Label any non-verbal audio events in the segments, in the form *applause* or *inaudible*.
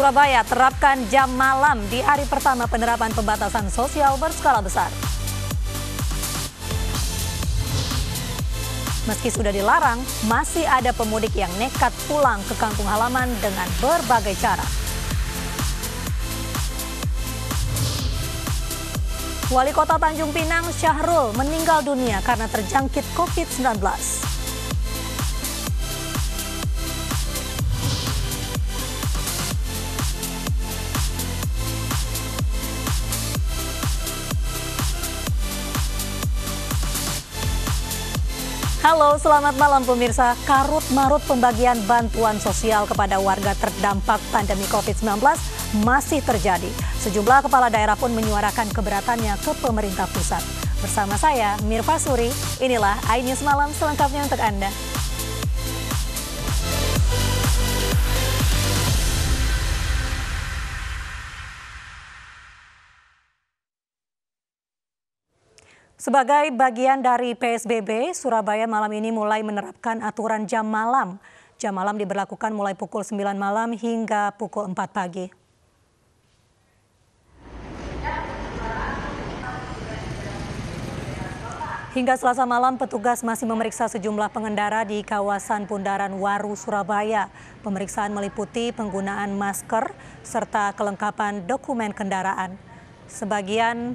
Surabaya terapkan jam malam di hari pertama penerapan pembatasan sosial berskala besar. Meski sudah dilarang, masih ada pemudik yang nekat pulang ke kampung halaman dengan berbagai cara. Wali Kota Tanjung Pinang Syahrul meninggal dunia karena terjangkit COVID-19. Halo, selamat malam pemirsa. Karut marut pembagian bantuan sosial kepada warga terdampak pandemi COVID-19 masih terjadi. Sejumlah kepala daerah pun menyuarakan keberatannya ke pemerintah pusat. Bersama saya, Mirfa Suri, inilah iNews Malam selengkapnya untuk Anda. Sebagai bagian dari PSBB, Surabaya malam ini mulai menerapkan aturan jam malam. Jam malam diberlakukan mulai pukul 9 malam hingga pukul 4 pagi. Hingga selasa malam, petugas masih memeriksa sejumlah pengendara di kawasan Bundaran Waru, Surabaya. Pemeriksaan meliputi penggunaan masker serta kelengkapan dokumen kendaraan. Sebagian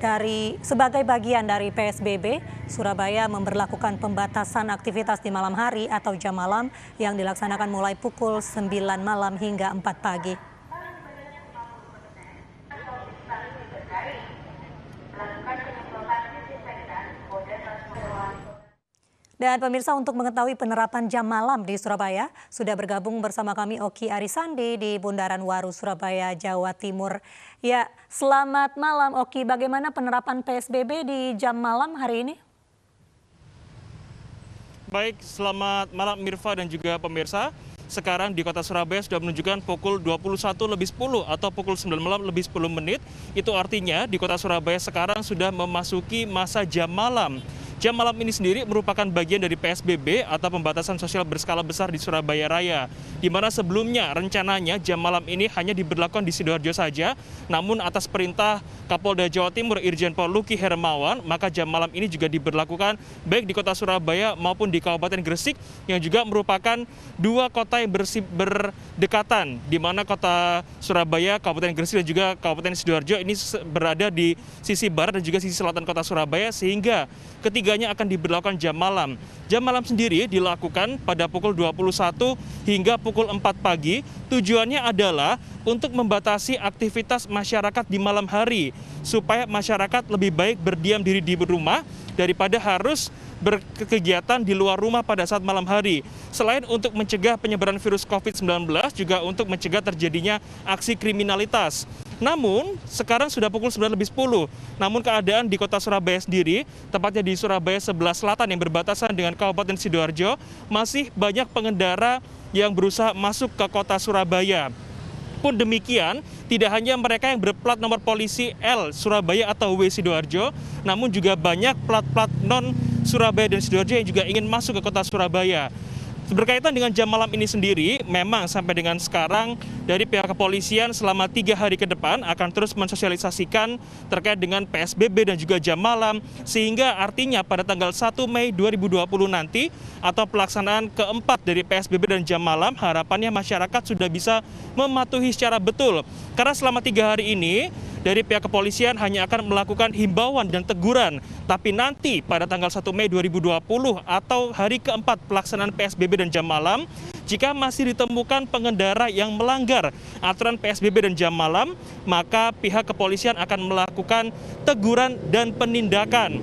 dari sebagai bagian dari PSBB, Surabaya memberlakukan pembatasan aktivitas di malam hari atau jam malam yang dilaksanakan mulai pukul 9 malam hingga 4 pagi. Dan pemirsa untuk mengetahui penerapan jam malam di Surabaya, sudah bergabung bersama kami Oki Arisandi di Bundaran Waru, Surabaya, Jawa Timur. Ya, selamat malam Oki. Bagaimana penerapan PSBB di jam malam hari ini? Baik, selamat malam Mirfa dan juga pemirsa. Sekarang di kota Surabaya sudah menunjukkan pukul 21 lebih 10 atau pukul 9 malam lebih 10 menit. Itu artinya di kota Surabaya sekarang sudah memasuki masa jam malam. Jam malam ini sendiri merupakan bagian dari PSBB atau pembatasan sosial berskala besar di Surabaya Raya, di mana sebelumnya rencananya jam malam ini hanya diberlakukan di Sidoarjo saja, namun atas perintah Kapolda Jawa Timur Irjen Pol Luki Hermawan, maka jam malam ini juga diberlakukan baik di kota Surabaya maupun di Kabupaten Gresik yang juga merupakan dua kota yang bersih, berdekatan, di mana kota Surabaya, Kabupaten Gresik dan juga Kabupaten Sidoarjo ini berada di sisi barat dan juga sisi selatan kota Surabaya, sehingga ketiga ketiganya akan diberlakukan jam malam. Jam malam sendiri dilakukan pada pukul 21 hingga pukul 4 pagi. Tujuannya adalah untuk membatasi aktivitas masyarakat di malam hari supaya masyarakat lebih baik berdiam diri di rumah daripada harus berkegiatan di luar rumah pada saat malam hari. Selain untuk mencegah penyebaran virus COVID-19, juga untuk mencegah terjadinya aksi kriminalitas. Namun sekarang sudah pukul 9 lebih 10. Namun keadaan di kota Surabaya sendiri, tepatnya di Surabaya sebelah selatan yang berbatasan dengan Kabupaten Sidoarjo, masih banyak pengendara yang berusaha masuk ke kota Surabaya. Pun demikian, tidak hanya mereka yang berplat nomor polisi L Surabaya atau W Sidoarjo, namun juga banyak plat-plat non Surabaya dan Sidoarjo yang juga ingin masuk ke kota Surabaya. Berkaitan dengan jam malam ini sendiri, memang sampai dengan sekarang dari pihak kepolisian selama tiga hari ke depan akan terus mensosialisasikan terkait dengan PSBB dan juga jam malam, sehingga artinya pada tanggal 1 Mei 2020 nanti atau pelaksanaan keempat dari PSBB dan jam malam, harapannya masyarakat sudah bisa mematuhi secara betul. Karena selama tiga hari ini, dari pihak kepolisian hanya akan melakukan himbauan dan teguran. Tapi nanti pada tanggal 1 Mei 2020 atau hari keempat pelaksanaan PSBB dan jam malam, jika masih ditemukan pengendara yang melanggar aturan PSBB dan jam malam, maka pihak kepolisian akan melakukan teguran dan penindakan.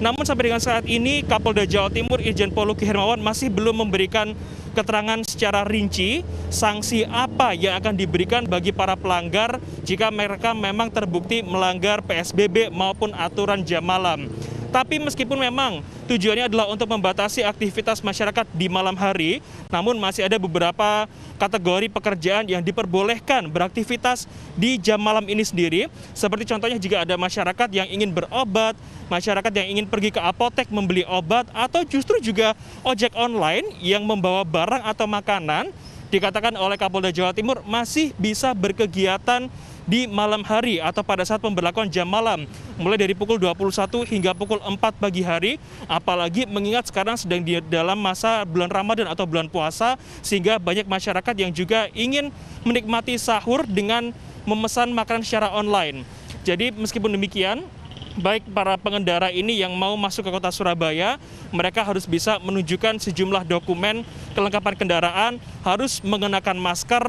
Namun sampai dengan saat ini Kapolda Jawa Timur Irjen Poluki Hermawan masih belum memberikan keterangan secara rinci sanksi apa yang akan diberikan bagi para pelanggar jika mereka memang terbukti melanggar PSBB maupun aturan jam malam. Tapi meskipun memang Tujuannya adalah untuk membatasi aktivitas masyarakat di malam hari, namun masih ada beberapa kategori pekerjaan yang diperbolehkan beraktivitas di jam malam ini sendiri. Seperti contohnya jika ada masyarakat yang ingin berobat, masyarakat yang ingin pergi ke apotek membeli obat, atau justru juga ojek online yang membawa barang atau makanan, dikatakan oleh Kapolda Jawa Timur masih bisa berkegiatan di malam hari atau pada saat pemberlakuan jam malam mulai dari pukul 21 hingga pukul 4 pagi hari apalagi mengingat sekarang sedang di dalam masa bulan Ramadan atau bulan puasa sehingga banyak masyarakat yang juga ingin menikmati sahur dengan memesan makanan secara online. Jadi meskipun demikian baik para pengendara ini yang mau masuk ke kota Surabaya, mereka harus bisa menunjukkan sejumlah dokumen kelengkapan kendaraan, harus mengenakan masker,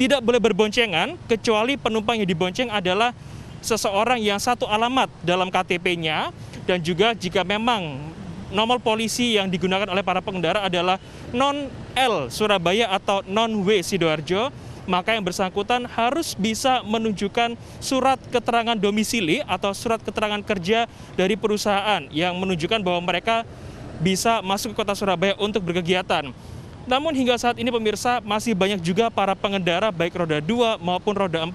tidak boleh berboncengan kecuali penumpang yang dibonceng adalah seseorang yang satu alamat dalam KTP-nya dan juga jika memang nomor polisi yang digunakan oleh para pengendara adalah non L Surabaya atau non W Sidoarjo maka yang bersangkutan harus bisa menunjukkan surat keterangan domisili atau surat keterangan kerja dari perusahaan yang menunjukkan bahwa mereka bisa masuk ke kota Surabaya untuk berkegiatan. Namun hingga saat ini pemirsa masih banyak juga para pengendara baik roda 2 maupun roda 4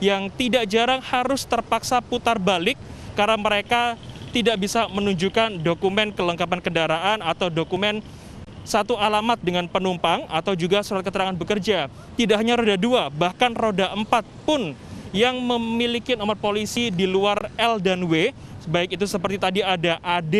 yang tidak jarang harus terpaksa putar balik karena mereka tidak bisa menunjukkan dokumen kelengkapan kendaraan atau dokumen satu alamat dengan penumpang atau juga surat keterangan bekerja. Tidak hanya roda 2, bahkan roda 4 pun yang memiliki nomor polisi di luar L dan W baik itu seperti tadi ada AD,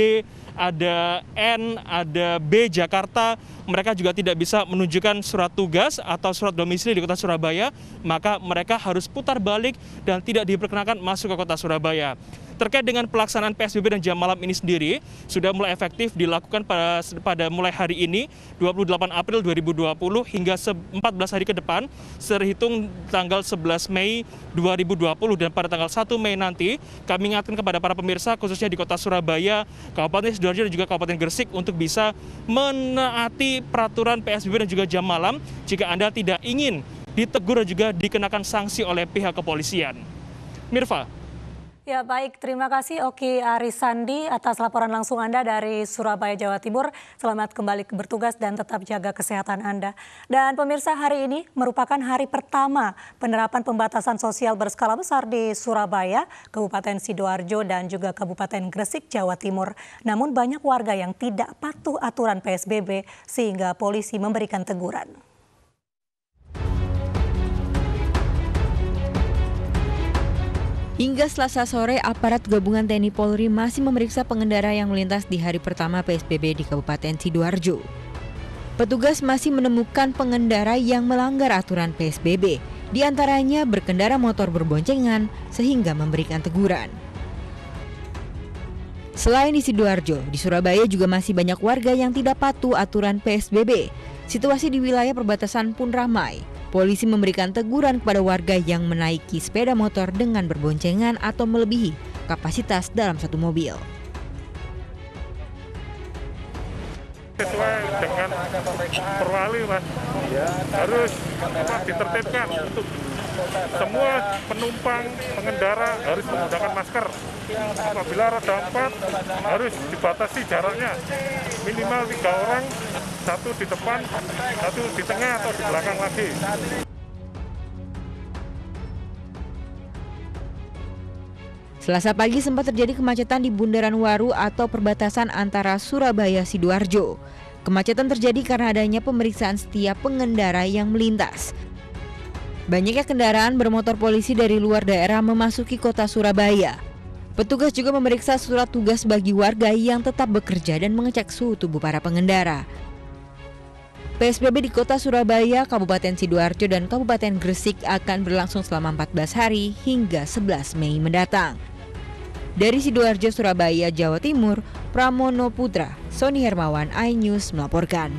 ada N, ada B Jakarta, mereka juga tidak bisa menunjukkan surat tugas atau surat domisili di kota Surabaya, maka mereka harus putar balik dan tidak diperkenakan masuk ke kota Surabaya. Terkait dengan pelaksanaan PSBB dan jam malam ini sendiri sudah mulai efektif dilakukan pada, pada mulai hari ini 28 April 2020 hingga 14 hari ke depan terhitung tanggal 11 Mei 2020 dan pada tanggal 1 Mei nanti kami ingatkan kepada para pemirsa khususnya di kota Surabaya, Kabupaten Sidoarjo dan juga Kabupaten Gresik untuk bisa menaati peraturan PSBB dan juga jam malam jika Anda tidak ingin ditegur dan juga dikenakan sanksi oleh pihak kepolisian. Mirfa, Ya baik, terima kasih Oki Arisandi atas laporan langsung Anda dari Surabaya, Jawa Timur. Selamat kembali bertugas dan tetap jaga kesehatan Anda. Dan pemirsa hari ini merupakan hari pertama penerapan pembatasan sosial berskala besar di Surabaya, Kabupaten Sidoarjo dan juga Kabupaten Gresik, Jawa Timur. Namun banyak warga yang tidak patuh aturan PSBB sehingga polisi memberikan teguran. Hingga selasa sore, aparat gabungan TNI Polri masih memeriksa pengendara yang melintas di hari pertama PSBB di Kabupaten Sidoarjo. Petugas masih menemukan pengendara yang melanggar aturan PSBB, di antaranya berkendara motor berboncengan sehingga memberikan teguran. Selain di Sidoarjo, di Surabaya juga masih banyak warga yang tidak patuh aturan PSBB. Situasi di wilayah perbatasan pun ramai. Polisi memberikan teguran kepada warga yang menaiki sepeda motor dengan berboncengan atau melebihi kapasitas dalam satu mobil. sesuai dengan perwali mas harus apa, ditertibkan untuk semua penumpang pengendara harus menggunakan masker apabila roda empat harus dibatasi jaraknya minimal tiga orang satu di depan, satu di tengah atau di belakang lagi. Selasa pagi sempat terjadi kemacetan di Bundaran Waru atau perbatasan antara Surabaya Sidoarjo. Kemacetan terjadi karena adanya pemeriksaan setiap pengendara yang melintas. Banyaknya kendaraan bermotor polisi dari luar daerah memasuki kota Surabaya. Petugas juga memeriksa surat tugas bagi warga yang tetap bekerja dan mengecek suhu tubuh para pengendara. PSBB di Kota Surabaya, Kabupaten Sidoarjo, dan Kabupaten Gresik akan berlangsung selama 14 hari hingga 11 Mei mendatang. Dari Sidoarjo, Surabaya, Jawa Timur, Pramono Putra, Sony Hermawan, iNews melaporkan.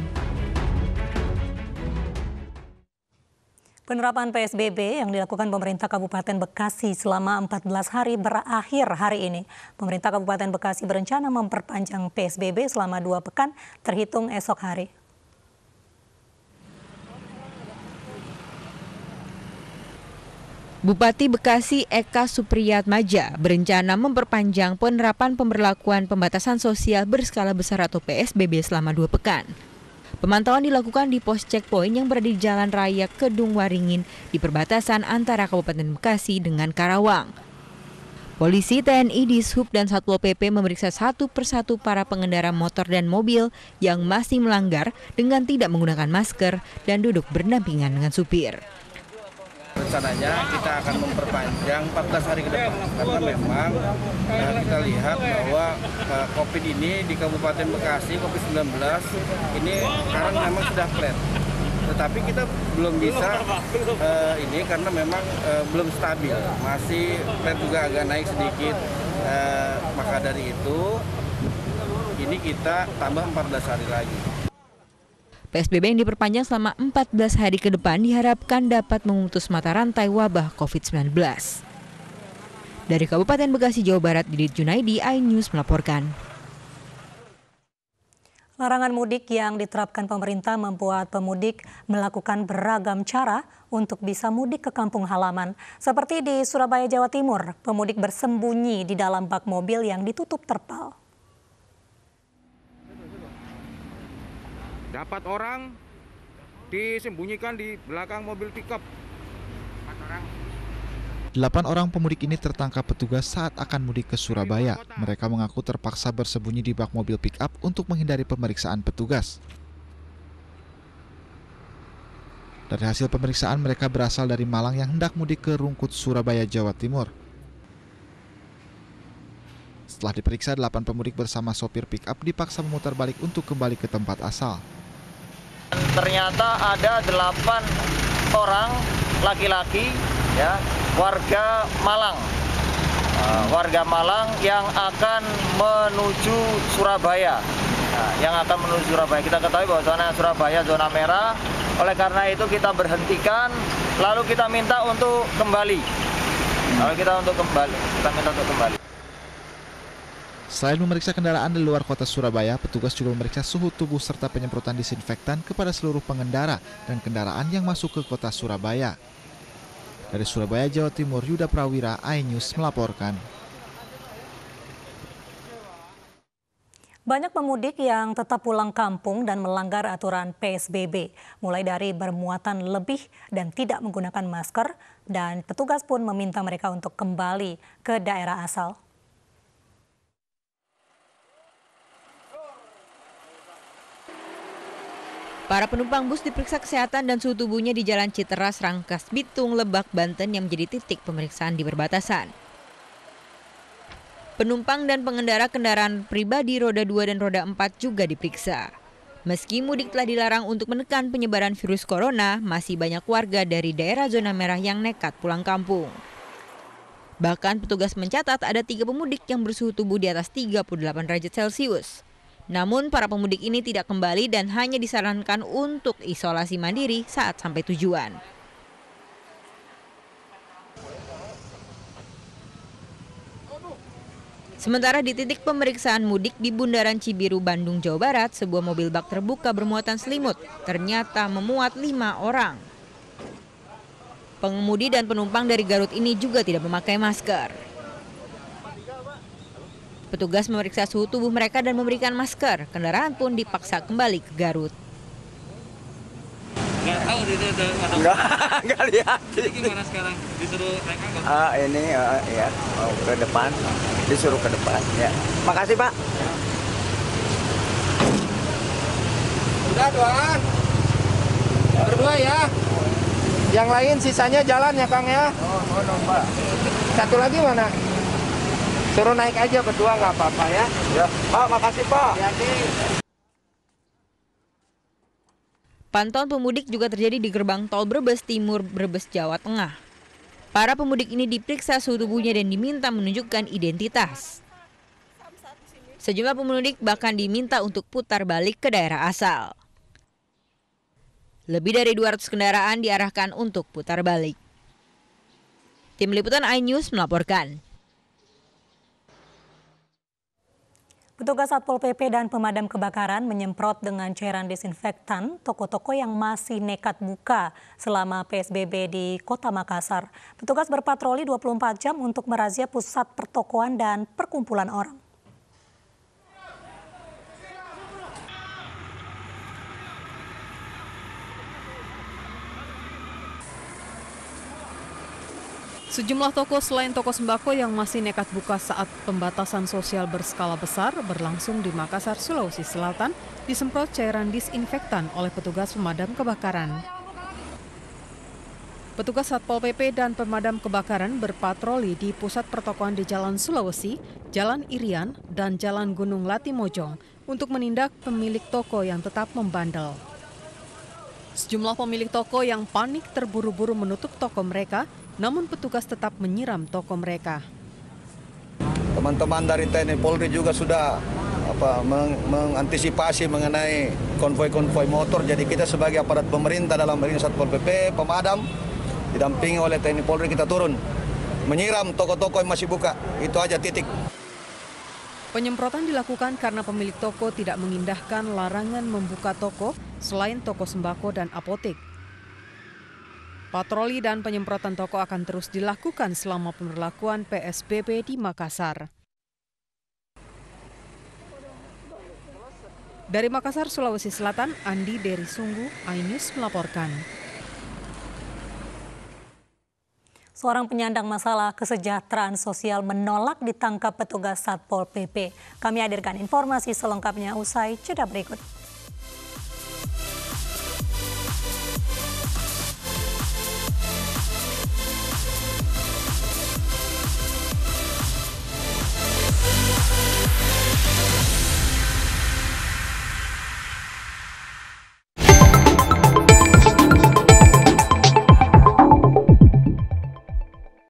Penerapan PSBB yang dilakukan pemerintah Kabupaten Bekasi selama 14 hari berakhir hari ini. Pemerintah Kabupaten Bekasi berencana memperpanjang PSBB selama dua pekan terhitung esok hari. Bupati Bekasi Eka Supriyatmaja berencana memperpanjang penerapan pemberlakuan pembatasan sosial berskala besar atau PSBB selama dua pekan. Pemantauan dilakukan di pos checkpoint yang berada di Jalan Raya Kedung Waringin di perbatasan antara Kabupaten Bekasi dengan Karawang. Polisi, TNI, di Sub dan Satpol PP memeriksa satu persatu para pengendara motor dan mobil yang masih melanggar dengan tidak menggunakan masker dan duduk berdampingan dengan supir rencananya kita akan memperpanjang 14 hari ke depan karena memang eh, kita lihat bahwa uh, COVID ini di Kabupaten Bekasi COVID-19 ini sekarang memang sudah flat tetapi kita belum bisa uh, ini karena memang uh, belum stabil masih flat juga agak naik sedikit uh, maka dari itu ini kita tambah 14 hari lagi PSBB yang diperpanjang selama 14 hari ke depan diharapkan dapat memutus mata rantai wabah COVID-19. Dari Kabupaten Bekasi, Jawa Barat, Didit Junaidi, iNews melaporkan. Larangan mudik yang diterapkan pemerintah membuat pemudik melakukan beragam cara untuk bisa mudik ke kampung halaman. Seperti di Surabaya, Jawa Timur, pemudik bersembunyi di dalam bak mobil yang ditutup terpal. Dapat orang disembunyikan di belakang mobil pickup. Delapan orang pemudik ini tertangkap petugas saat akan mudik ke Surabaya. Mereka mengaku terpaksa bersembunyi di bak mobil pickup untuk menghindari pemeriksaan petugas. Dari hasil pemeriksaan, mereka berasal dari Malang yang hendak mudik ke Rungkut, Surabaya, Jawa Timur. Setelah diperiksa, delapan pemudik bersama sopir pickup dipaksa memutar balik untuk kembali ke tempat asal ternyata ada delapan orang laki laki ya, warga malang eh, warga malang yang akan menuju surabaya nah, yang akan menuju surabaya kita ketahui bahwa zona surabaya zona merah oleh karena itu kita berhentikan lalu kita minta untuk kembali kalau kita untuk kembali kita minta untuk kembali Selain memeriksa kendaraan di luar kota Surabaya, petugas juga memeriksa suhu tubuh serta penyemprotan disinfektan kepada seluruh pengendara dan kendaraan yang masuk ke kota Surabaya. Dari Surabaya, Jawa Timur, Yuda Prawira, iNews melaporkan. Banyak pemudik yang tetap pulang kampung dan melanggar aturan PSBB, mulai dari bermuatan lebih dan tidak menggunakan masker, dan petugas pun meminta mereka untuk kembali ke daerah asal. Para penumpang bus diperiksa kesehatan dan suhu tubuhnya di Jalan Citeras, Rangkas Bitung, Lebak, Banten yang menjadi titik pemeriksaan di perbatasan. Penumpang dan pengendara kendaraan pribadi roda 2 dan roda 4 juga diperiksa. Meski mudik telah dilarang untuk menekan penyebaran virus corona, masih banyak warga dari daerah zona merah yang nekat pulang kampung. Bahkan petugas mencatat ada tiga pemudik yang bersuhu tubuh di atas 38 derajat Celcius. Namun para pemudik ini tidak kembali dan hanya disarankan untuk isolasi mandiri saat sampai tujuan. Sementara di titik pemeriksaan mudik di Bundaran Cibiru, Bandung, Jawa Barat, sebuah mobil bak terbuka bermuatan selimut ternyata memuat lima orang. Pengemudi dan penumpang dari Garut ini juga tidak memakai masker. Petugas memeriksa suhu tubuh mereka dan memberikan masker. Kendaraan pun dipaksa kembali ke Garut. Nggak tahu itu ada *laughs* Nggak, lihat. Jadi gimana sekarang? Disuruh naik angkot? Ah, ini uh, ya, oh, ke depan. Disuruh ke depan, ya. Makasih, Pak. Udah, doang. Berdua ya. Yang lain sisanya jalan ya, Kang ya. Oh, oh, Pak. Satu lagi mana? Suruh naik aja berdua nggak apa-apa ya. Ya. Pak, makasih Pak. Pantauan pemudik juga terjadi di gerbang tol Brebes Timur, Brebes, Jawa Tengah. Para pemudik ini diperiksa suhu tubuhnya dan diminta menunjukkan identitas. Sejumlah pemudik bahkan diminta untuk putar balik ke daerah asal. Lebih dari 200 kendaraan diarahkan untuk putar balik. Tim Liputan iNews melaporkan. Petugas Satpol PP dan pemadam kebakaran menyemprot dengan cairan disinfektan toko-toko yang masih nekat buka selama PSBB di Kota Makassar. Petugas berpatroli 24 jam untuk merazia pusat pertokoan dan perkumpulan orang. Sejumlah toko selain toko sembako yang masih nekat buka saat pembatasan sosial berskala besar berlangsung di Makassar, Sulawesi Selatan disemprot cairan disinfektan oleh petugas pemadam kebakaran. Petugas Satpol PP dan pemadam kebakaran berpatroli di pusat pertokoan di Jalan Sulawesi, Jalan Irian, dan Jalan Gunung Latimojong untuk menindak pemilik toko yang tetap membandel. Sejumlah pemilik toko yang panik terburu-buru menutup toko mereka namun petugas tetap menyiram toko mereka. Teman-teman dari TNI Polri juga sudah apa meng mengantisipasi mengenai konvoi-konvoi motor. Jadi kita sebagai aparat pemerintah dalam hal ini Satpol PP, pemadam didampingi oleh TNI Polri kita turun menyiram toko-toko yang masih buka. Itu aja titik. Penyemprotan dilakukan karena pemilik toko tidak mengindahkan larangan membuka toko selain toko sembako dan apotek. Patroli dan penyemprotan toko akan terus dilakukan selama pemberlakuan PSBB di Makassar. Dari Makassar, Sulawesi Selatan, Andi Deri Sunggu, INews melaporkan. Seorang penyandang masalah kesejahteraan sosial menolak ditangkap petugas Satpol PP. Kami hadirkan informasi selengkapnya usai jeda berikut.